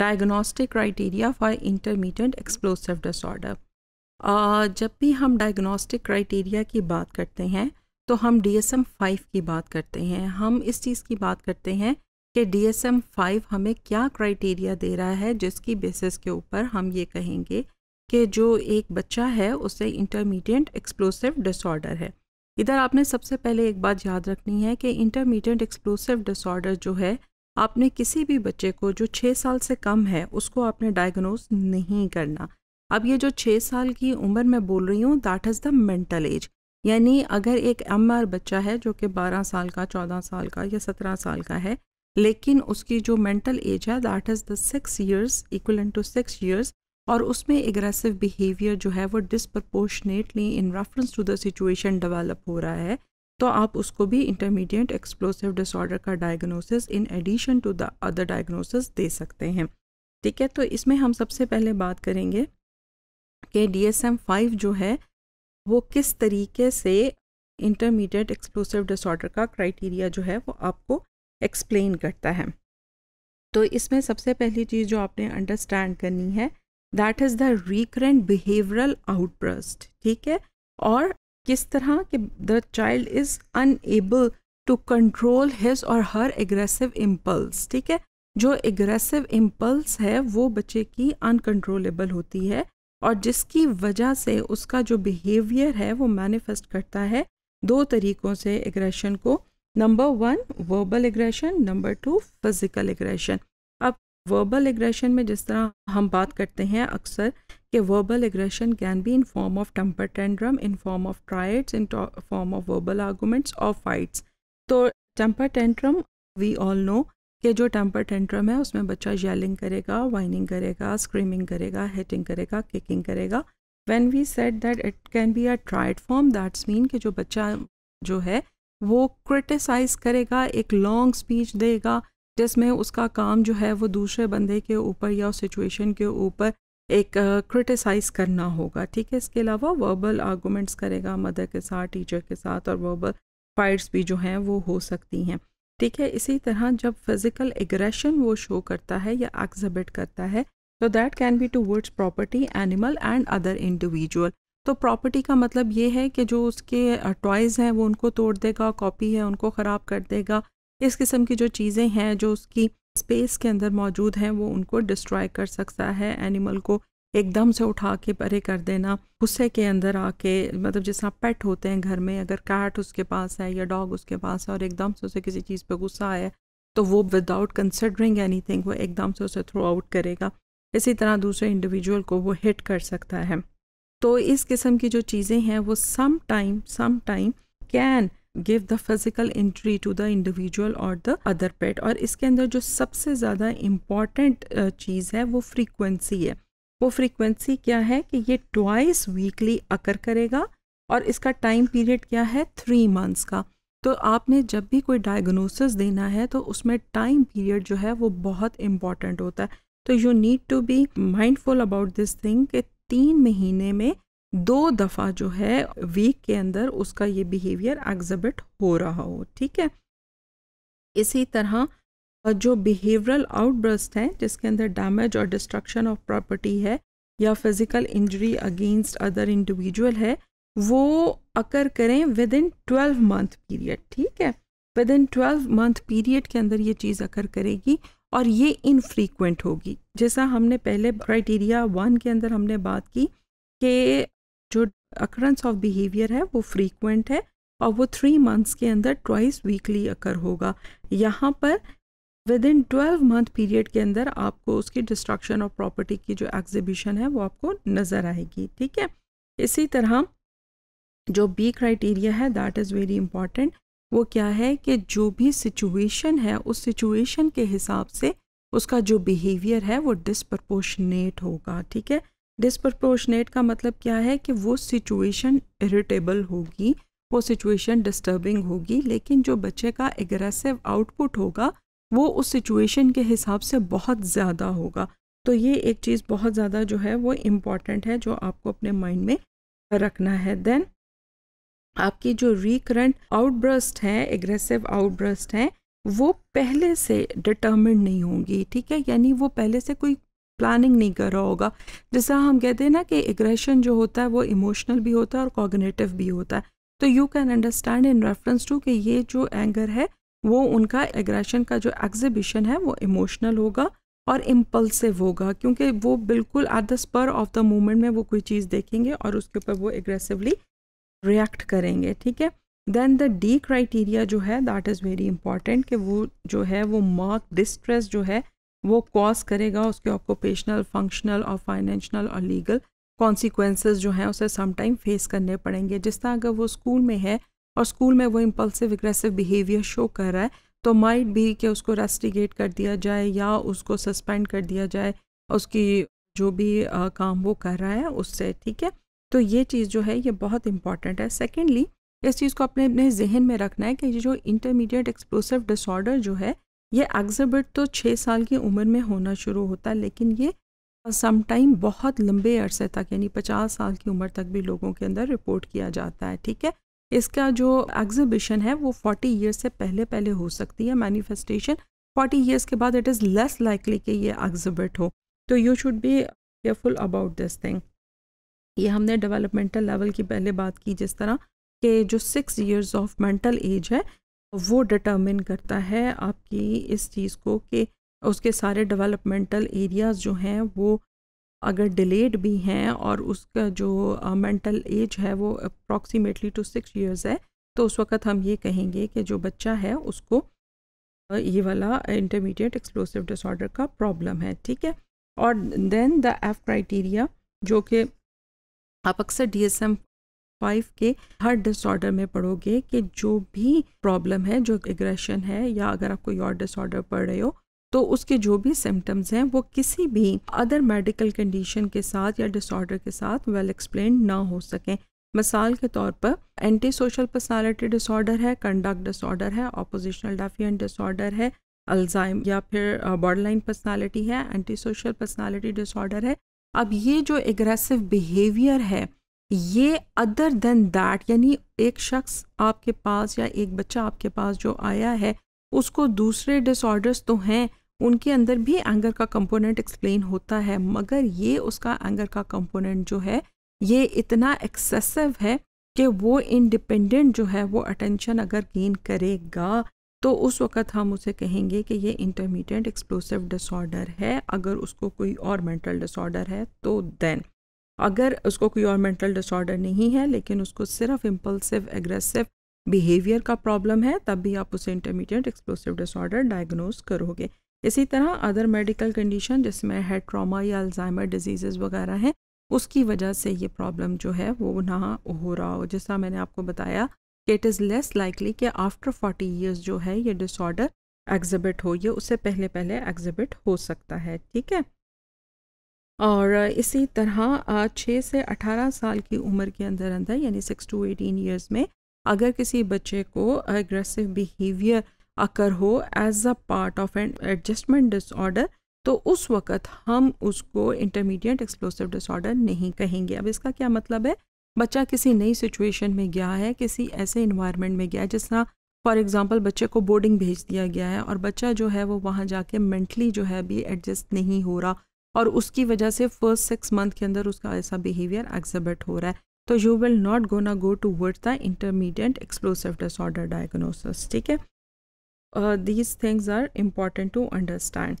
diagnostic criteria for intermediate explosive disorder जब भी हम डायग्नोस्टिक क्राइटेरिया की बात करते हैं तो हम डी एस एम फाइव की बात करते हैं हम इस चीज़ की बात करते हैं कि डी एस एम फाइव हमें क्या क्राइटेरिया दे रहा है जिसकी बेसिस के ऊपर हम ये कहेंगे कि जो एक बच्चा है उसे इंटरमीडियंट एक्सप्लोसिव डिसऑर्डर है इधर आपने सबसे पहले एक बात याद रखनी है कि इंटरमीडियंट एक्सप्लोसिव डिसऑर्डर जो है आपने किसी भी बच्चे को जो छः साल से कम है उसको आपने डायग्नोज नहीं करना अब ये जो छः साल की उम्र में बोल रही हूँ that is the mental age यानी अगर एक एम बच्चा है जो कि बारह साल का चौदह साल का या सत्रह साल का है लेकिन उसकी जो मेंटल एज है that is the six years equal to six years और उसमें एग्रेसिव बिहेवियर जो है वो disproportionately in reference to the situation develop हो रहा है तो आप उसको भी इंटरमीडिएट एक्सप्लोसिव डिसऑर्डर का diagnosis in addition to the other diagnosis दे सकते हैं ठीक है तो इसमें हम सबसे पहले बात करेंगे कि डी एस एम फाइव जो है वो किस तरीके से इंटरमीडिएट एक्सप्लोसिव डिसऑर्डर का क्राइटेरिया जो है वो आपको एक्सप्लेन करता है तो इसमें सबसे पहली चीज़ जो आपने अंडरस्टैंड करनी है that is the recurrent behavioural outburst ठीक है और किस तरह कि the child is unable to control his और हर एग्रेसिव इम्पल्स ठीक है जो एग्रेसिव इम्पल्स है वो बच्चे की अनकंट्रोलेबल होती है और जिसकी वजह से उसका जो बिहेवियर है वो मैनिफेस्ट करता है दो तरीक़ों से एग्रेशन को number one verbal aggression number two physical aggression अब वर्बल एग्रेशन में जिस तरह हम बात करते हैं अक्सर कि verbal aggression can be in form of temper tantrum in form of tirades in form of verbal arguments और फाइट्स तो temper tantrum we all know कि जो टेम्पर टेंट्रम है उसमें बच्चा येलिंग करेगा वाइनिंग करेगा स्क्रीमिंग करेगा हिटिंग करेगा किकिंग करेगा when we set that it can be a tirade form that's mean कि जो बच्चा जो है वो क्रिटिसाइज करेगा एक लॉन्ग स्पीच देगा जिसमें उसका काम जो है वो दूसरे बंदे के ऊपर या सिचुएशन के ऊपर एक क्रिटिसाइज़ uh, करना होगा ठीक है इसके अलावा वर्बल आर्गूमेंट्स करेगा मदर के साथ टीचर के साथ और वर्बल फाइट्स भी जो हैं वो हो सकती हैं ठीक है इसी तरह जब फिज़िकल एग्रेशन वो शो करता है या एग्जिबिट करता है तो that can be towards property animal and other individual तो प्रॉपर्टी का मतलब ये है कि जो उसके टॉयज़ हैं वो उनको तोड़ देगा कॉपी है उनको ख़राब कर देगा इस किस्म की जो चीज़ें हैं जो उसकी स्पेस के अंदर मौजूद हैं वो उनको डिस्ट्रॉय कर सकता है एनिमल को एकदम से उठा के परे कर देना गुस्से के अंदर आके मतलब जिस तरह पेट होते हैं घर में अगर कैट उसके पास है या डॉग उसके पास है और एकदम से उसे किसी चीज़ पे गुस्सा आया तो वो विदाउट कंसिडरिंग थिंग वो एकदम से उसे थ्रो आउट करेगा इसी तरह दूसरे इंडिविजुअल को वो हिट कर सकता है तो इस किस्म की जो चीज़ें हैं वो some time some time can give the physical injury to the individual और द अदर पेट और इसके अंदर जो सबसे ज़्यादा इम्पॉर्टेंट चीज़ है वो फ्रीक्वेंसी है वो फ्रीक्वेंसी क्या है कि ये ट्वाइस वीकली अकर करेगा और इसका टाइम पीरियड क्या है थ्री मंथ्स का तो आपने जब भी कोई डायग्नोसिस देना है तो उसमें टाइम पीरियड जो है वो बहुत इम्पॉर्टेंट होता है तो you need to be mindful about this thing कि तीन महीने में दो दफ़ा जो है वीक के अंदर उसका ये बिहेवियर एग्जिबिट हो रहा हो ठीक है इसी तरह जो बिहेवियरल आउटब्रस्ट हैं जिसके अंदर डैमेज और डिस्ट्रक्शन ऑफ प्रॉपर्टी है या physical injury against other individual है वो अकर करें within twelve month period ठीक है within twelve month period के अंदर ये चीज़ अकर करेगी और ये इनफ्रीक्वेंट होगी जैसा हमने पहले क्राइटेरिया वन के अंदर हमने बात की कि जो अक्रंस ऑफ बिहेवियर है वो फ्रीक्वेंट है और वो थ्री मंथ्स के अंदर ट्वाइस वीकली अकर होगा यहाँ पर within twelve month period के अंदर आपको उसकी डिस्ट्रक्शन ऑफ प्रॉपर्टी की जो एग्जिबिशन है वो आपको नज़र आएगी ठीक है इसी तरह जो बी क्राइटेरिया है दैट इज़ वेरी इंपॉर्टेंट वो क्या है कि जो भी सिचुएशन है उस सिचुएशन के हिसाब से उसका जो बिहेवियर है वो डिसप्रपोर्शनेट होगा ठीक है डिस्प्रपोर्शनेट का मतलब क्या है कि वो सिचुएशन इरिटेबल होगी वो सिचुएशन डिस्टर्बिंग होगी लेकिन जो बच्चे का एग्रेसिव आउटपुट होगा वो उस सिचुएशन के हिसाब से बहुत ज़्यादा होगा तो ये एक चीज़ बहुत ज़्यादा जो है वो इम्पॉर्टेंट है जो आपको अपने माइंड में रखना है देन आपकी जो रिकरेंट आउटब्रस्ट है एग्रेसिव आउटब्रस्ट हैं वो पहले से डिटर्मिन नहीं होंगी ठीक है यानी वो पहले से कोई प्लानिंग नहीं कर रहा होगा जैसा हम कहते हैं ना कि एग्रेशन जो होता है वो इमोशनल भी होता है और कॉगनेटिव भी होता है तो you can understand in reference to कि ये जो एंगर है वो उनका एग्रेशन का जो एग्जिबिशन है वो इमोशनल होगा और इम्पल्सिव होगा क्योंकि वो बिल्कुल at the spur of the moment में वो कोई चीज़ देखेंगे और उसके ऊपर वो एग्रेसिवली रिएक्ट करेंगे ठीक है देन द डी क्राइटेरिया जो है दैट इज़ वेरी इंपॉर्टेंट कि वो जो है वो मार्क डिस्ट्रेस जो है वो कॉज करेगा उसके ऑक्यूपेशनल फंक्शनल और फाइनेंशियल और लीगल कॉन्सिक्वेंस जो हैं उसे समटाइम फेस करने पड़ेंगे जिस तरह अगर वो स्कूल में है और स्कूल में वो इम्पल्सिव एग्रेसिव बिहेवियर शो कर रहा है तो माइट भी कि उसको रेस्टिगेट कर दिया जाए या उसको सस्पेंड कर दिया जाए उसकी जो भी आ, काम वो कर रहा है उससे ठीक है तो ये चीज़ जो है ये बहुत इंपॉर्टेंट है सेकेंडली इस चीज़ को अपने अपने जहन में रखना है कि ये जो इंटरमीडिएट एक्सप्लोसिव डिसऑर्डर जो है ये एग्जिबिट तो छः साल की उम्र में होना शुरू होता है लेकिन ये समटाइम बहुत लंबे अरसे तक यानी पचास साल की उम्र तक भी लोगों के अंदर रिपोर्ट किया जाता है ठीक है इसका जो एग्जिबिशन है वो फोर्टी ईयर्स से पहले पहले हो सकती है मैनिफेस्टेशन फोर्टी ईयर्स के बाद इट इज़ लेस लाइकली कि ये एग्जिबिट हो तो you should be careful about this thing ये हमने डेवलपमेंटल लेवल की पहले बात की जिस तरह के जो six years of mental age है वो डिटर्मिन करता है आपकी इस चीज़ को कि उसके सारे डेवलपमेंटल एरियाज़ जो हैं वो अगर डिलेड भी हैं और उसका जो मेंटल uh, एज है वो अप्रॉक्सीमेटली टू सिक्स इयर्स है तो उस वक़्त हम ये कहेंगे कि जो बच्चा है उसको ये वाला इंटरमीडिएट एक्सप्लोसिव डिसऑर्डर का प्रॉब्लम है ठीक है और देन द एफ क्राइटेरिया जो कि आप अक्सर डी एस एम फाइव के हर डिसऑर्डर में पढ़ोगे कि जो भी प्रॉब्लम है जो एग्रेशन है या अगर आप कोई और डिसऑर्डर पढ़ रहे हो तो उसके जो भी सिम्टम्स हैं वो किसी भी अदर मेडिकल कंडीशन के साथ या डिसऑर्डर के साथ वेल एक्सप्लेन ना हो सकें मिसाल के तौर पर एंटी सोशल पर्सनैलिटी डिसऑर्डर है कंडक्ट डिसऑर्डर है ऑपोजिशनल डेफियन डिसऑर्डर है अल्जाइम या फिर बॉर्डरलाइन पर्सनैलिटी है एंटी सोशल पर्सनैलिटी डिसऑर्डर है अब ये जो एग्रेसिव बिहेवियर है ये अदर देन दैट यानी एक शख्स आपके पास या एक बच्चा आपके पास जो आया है उसको दूसरे डिसऑर्डर्स तो हैं उनके अंदर भी एंगर का कंपोनेंट एक्सप्लेन होता है मगर ये उसका एंगर का कंपोनेंट जो है ये इतना एक्सेसिव है कि वो इंडिपेंडेंट जो है वो अटेंशन अगर गेन करेगा तो उस वक़्त हम उसे कहेंगे कि ये इंटरमीडिएट एक्सप्लोसिव डिसऑर्डर है अगर उसको कोई और मेंटल डिसऑर्डर है तो देन अगर उसको कोई और मेंटल डिसऑर्डर नहीं है लेकिन उसको सिर्फ इम्पल्सिव एग्रेसिव बिहेवियर का प्रॉब्लम है तब भी आप उसे इंटरमीडिएट एक्सप्लोसिव डिसऑर्डर डायग्नोज करोगे इसी तरह अदर मेडिकल कंडीशन जिसमें हेड ट्रामा या अल्जाइमर डिजीज़ वगैरह हैं उसकी वजह से ये प्रॉब्लम जो है वो ना हो रहा हो जैसा मैंने आपको बताया कि इट इज़ लेस लाइकली कि आफ्टर फोर्टी ईयर्स जो है ये डिसऑर्डर एग्जिबिट हो ये उससे पहले पहले एग्जिबिट हो सकता है ठीक है और इसी तरह छः से अठारह साल की उम्र के अंदर अंदर यानी सिक्स टू एटीन ईयर्स में अगर किसी बच्चे को एग्रेसिव बिहेवियर अकर हो as a part of an adjustment disorder तो उस वक़्त हम उसको इंटरमीडिएट एक्सप्लोसिव डिसऑर्डर नहीं कहेंगे अब इसका क्या मतलब है बच्चा किसी नई सिचुएशन में गया है किसी ऐसे इन्वायरमेंट में गया है जिस तरह फॉर एग्ज़ाम्पल बच्चे को बोर्डिंग भेज दिया गया है और बच्चा जो है वो वहाँ जाके मेंटली जो है अभी एडजस्ट नहीं हो रहा और उसकी वजह से फर्स्ट सिक्स मंथ के अंदर उसका ऐसा बिहेवियर एग्जिबिट हो रहा है तो you will not gonna go toward the intermediate explosive disorder diagnosis ठीक है these things are important to understand